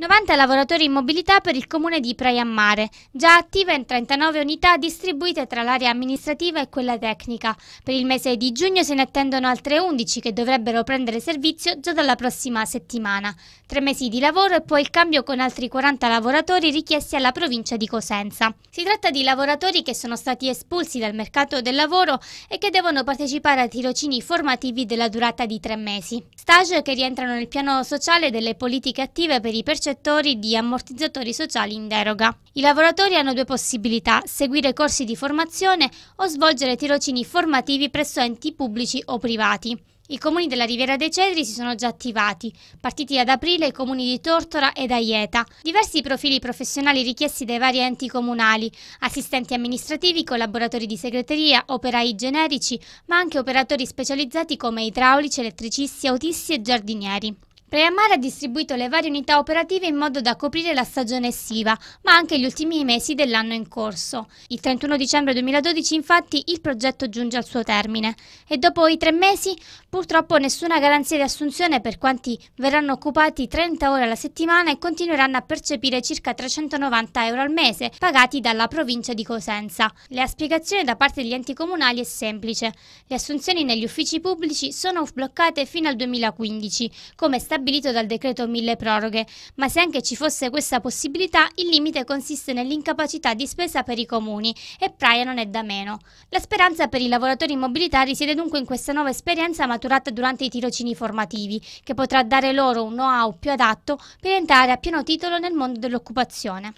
90 lavoratori in mobilità per il comune di Praiammare, già attiva in 39 unità distribuite tra l'area amministrativa e quella tecnica. Per il mese di giugno se ne attendono altre 11 che dovrebbero prendere servizio già dalla prossima settimana. Tre mesi di lavoro e poi il cambio con altri 40 lavoratori richiesti alla provincia di Cosenza. Si tratta di lavoratori che sono stati espulsi dal mercato del lavoro e che devono partecipare a tirocini formativi della durata di tre mesi. Stage che rientrano nel piano sociale delle politiche attive per i percettori settori di ammortizzatori sociali in deroga. I lavoratori hanno due possibilità, seguire corsi di formazione o svolgere tirocini formativi presso enti pubblici o privati. I comuni della Riviera dei Cedri si sono già attivati, partiti ad aprile i comuni di Tortora ed Aieta. Diversi profili professionali richiesti dai vari enti comunali, assistenti amministrativi, collaboratori di segreteria, operai generici, ma anche operatori specializzati come idraulici, elettricisti, autisti e giardinieri. Preamare ha distribuito le varie unità operative in modo da coprire la stagione estiva, ma anche gli ultimi mesi dell'anno in corso. Il 31 dicembre 2012 infatti il progetto giunge al suo termine e dopo i tre mesi purtroppo nessuna garanzia di assunzione per quanti verranno occupati 30 ore alla settimana e continueranno a percepire circa 390 euro al mese pagati dalla provincia di Cosenza. La spiegazione da parte degli enti comunali è semplice. Le assunzioni negli uffici pubblici sono bloccate fino al 2015, come sta stabilito dal decreto mille proroghe, ma se anche ci fosse questa possibilità, il limite consiste nell'incapacità di spesa per i comuni e Praia non è da meno. La speranza per i lavoratori in mobilità risiede dunque in questa nuova esperienza maturata durante i tirocini formativi, che potrà dare loro un know-how più adatto per entrare a pieno titolo nel mondo dell'occupazione.